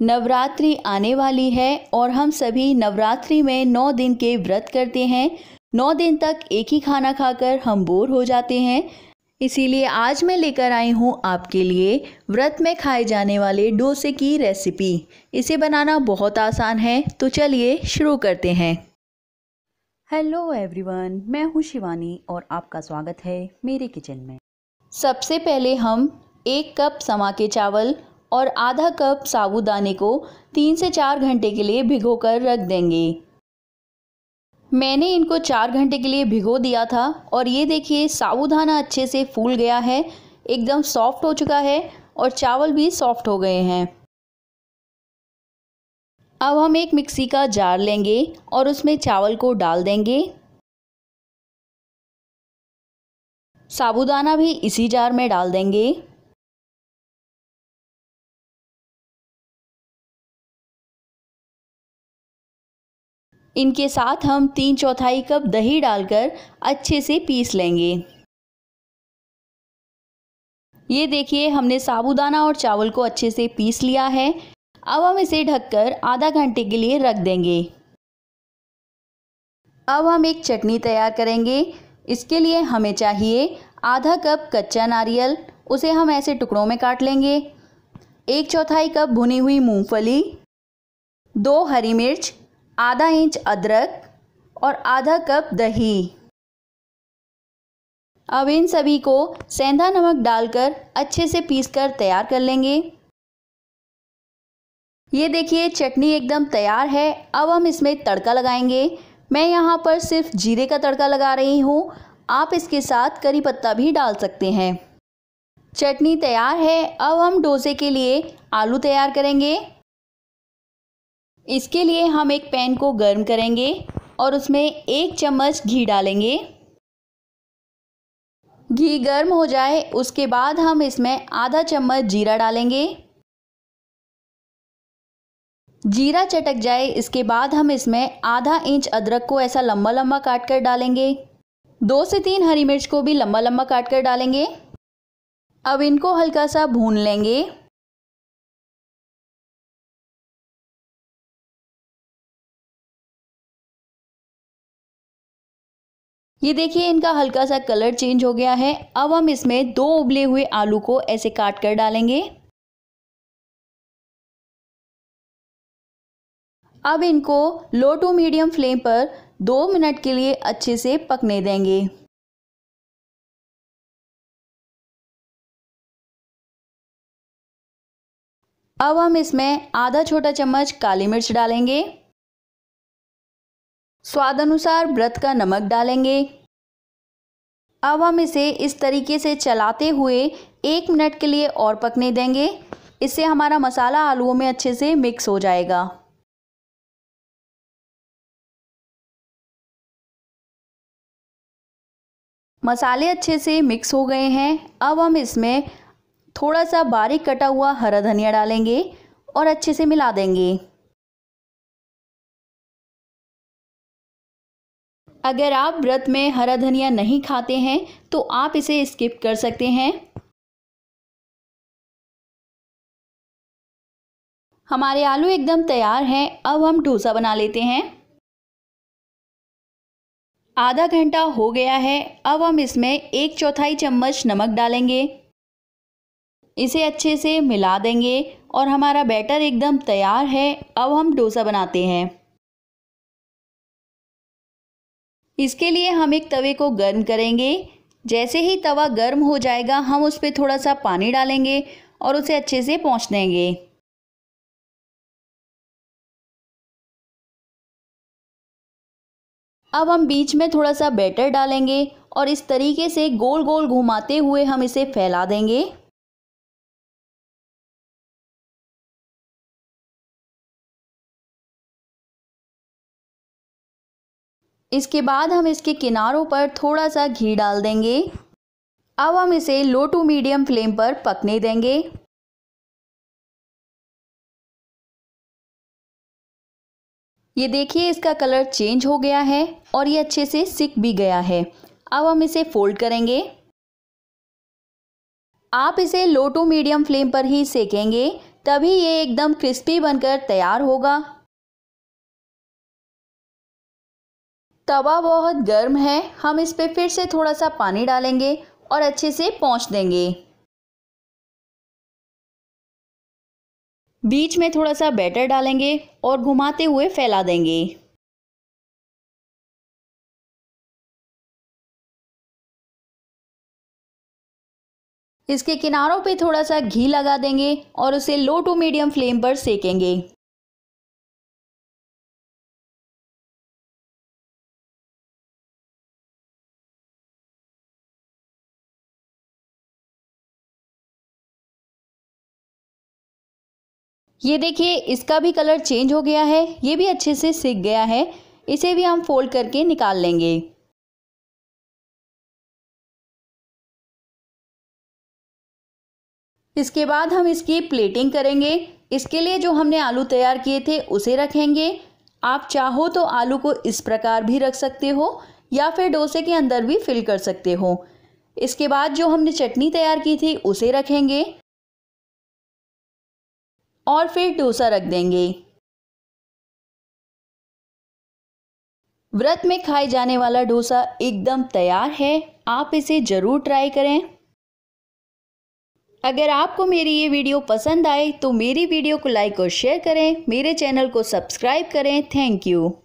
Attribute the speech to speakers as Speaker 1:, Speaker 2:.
Speaker 1: नवरात्रि आने वाली है और हम सभी नवरात्रि में नौ दिन के व्रत करते हैं नौ दिन तक एक ही खाना खाकर हम बोर हो जाते हैं इसीलिए आज मैं लेकर आई हूँ आपके लिए व्रत में खाए जाने वाले डोसे की रेसिपी इसे बनाना बहुत आसान है तो चलिए शुरू करते हैं हेलो एवरीवन मैं हूँ शिवानी और आपका स्वागत है मेरे किचन में सबसे पहले हम एक कप समा के चावल और आधा कप साबुदाने को तीन से चार घंटे के लिए भिगो कर रख देंगे मैंने इनको चार घंटे के लिए भिगो दिया था और ये देखिए साबुदाना अच्छे से फूल गया है एकदम सॉफ्ट हो चुका है और चावल भी सॉफ्ट हो गए हैं
Speaker 2: अब हम एक मिक्सी का जार लेंगे और उसमें चावल को डाल देंगे साबुदाना भी इसी जार में डाल देंगे इनके साथ हम तीन चौथाई कप दही डालकर अच्छे से पीस लेंगे
Speaker 1: ये देखिए हमने साबुदाना और चावल को अच्छे से पीस लिया है अब हम इसे ढककर आधा घंटे के लिए रख देंगे अब हम एक चटनी तैयार करेंगे इसके लिए हमें चाहिए आधा कप कच्चा नारियल उसे हम ऐसे टुकड़ों में काट लेंगे एक चौथाई कप भुनी हुई मूंगफली दो हरी मिर्च आधा इंच अदरक और आधा कप दही अब इन सभी को सेंधा नमक डालकर अच्छे से पीसकर तैयार कर लेंगे ये देखिए चटनी एकदम तैयार है अब हम इसमें तड़का लगाएंगे मैं यहाँ पर सिर्फ जीरे का तड़का लगा रही हूँ आप इसके साथ करी पत्ता भी डाल सकते हैं चटनी तैयार है अब हम डोसे के लिए आलू तैयार करेंगे इसके लिए हम एक पैन को गर्म करेंगे और उसमें एक चम्मच घी डालेंगे घी गर्म हो जाए उसके बाद हम इसमें आधा चम्मच जीरा डालेंगे जीरा चटक जाए इसके बाद हम इसमें आधा इंच अदरक को ऐसा लंबा लंबा काट कर डालेंगे दो से तीन हरी मिर्च को भी लंबा लंबा काट कर डालेंगे
Speaker 2: अब इनको हल्का सा भून लेंगे ये देखिए इनका हल्का सा कलर चेंज हो गया है अब हम
Speaker 1: इसमें दो उबले हुए आलू को ऐसे काट कर डालेंगे
Speaker 2: अब इनको लो टू मीडियम फ्लेम पर दो मिनट के लिए अच्छे से पकने देंगे अब हम इसमें आधा छोटा चम्मच काली मिर्च डालेंगे स्वाद
Speaker 1: अनुसार व्रत का नमक डालेंगे अब हम इसे इस तरीके से चलाते हुए एक मिनट के लिए और पकने देंगे इससे हमारा मसाला आलूओं में
Speaker 2: अच्छे से मिक्स हो जाएगा मसाले अच्छे से मिक्स हो गए
Speaker 1: हैं अब हम इसमें थोड़ा सा बारीक कटा हुआ हरा धनिया डालेंगे और
Speaker 2: अच्छे से मिला देंगे अगर आप व्रत में हरा धनिया नहीं खाते हैं तो आप इसे स्किप कर सकते हैं हमारे आलू एकदम तैयार हैं अब हम डोसा बना लेते हैं
Speaker 1: आधा घंटा हो गया है अब हम इसमें एक चौथाई चम्मच नमक डालेंगे इसे अच्छे से मिला देंगे और हमारा बैटर एकदम तैयार है अब हम डोसा बनाते हैं इसके लिए हम एक तवे को गर्म करेंगे जैसे ही तवा गर्म हो
Speaker 2: जाएगा हम उस पर थोड़ा सा पानी डालेंगे और उसे अच्छे से पहुँच देंगे अब हम बीच में थोड़ा सा बैटर डालेंगे और इस तरीके से गोल गोल घुमाते हुए हम इसे फैला देंगे इसके बाद हम इसके किनारों पर थोड़ा सा घी डाल देंगे अब हम इसे लो टू मीडियम फ्लेम पर पकने देंगे ये देखिए इसका कलर चेंज हो गया है
Speaker 1: और ये अच्छे से सिक भी गया है अब हम इसे फोल्ड करेंगे
Speaker 2: आप इसे लो टू मीडियम फ्लेम पर ही सेकेंगे तभी ये एकदम क्रिस्पी बनकर तैयार होगा
Speaker 1: तवा बहुत गर्म है हम इस पर फिर से थोड़ा सा पानी डालेंगे और अच्छे से
Speaker 2: पहुँच देंगे बीच में थोड़ा सा बैटर डालेंगे और घुमाते हुए फैला देंगे इसके किनारों पे थोड़ा सा घी लगा देंगे और उसे लो टू मीडियम फ्लेम पर सेकेंगे ये देखिए इसका भी कलर चेंज हो गया है ये भी अच्छे से सीख गया है इसे भी हम फोल्ड करके निकाल लेंगे इसके बाद हम इसकी प्लेटिंग करेंगे इसके लिए
Speaker 1: जो हमने आलू तैयार किए थे उसे रखेंगे आप चाहो तो आलू को इस प्रकार भी रख सकते हो या फिर डोसे के अंदर भी फिल कर सकते हो इसके बाद जो हमने
Speaker 2: चटनी तैयार की थी उसे रखेंगे और फिर डोसा रख देंगे व्रत
Speaker 1: में खाए जाने वाला डोसा एकदम तैयार है आप इसे ज़रूर ट्राई करें अगर आपको मेरी ये वीडियो पसंद आए तो मेरी वीडियो को लाइक और शेयर करें मेरे चैनल को सब्सक्राइब करें थैंक यू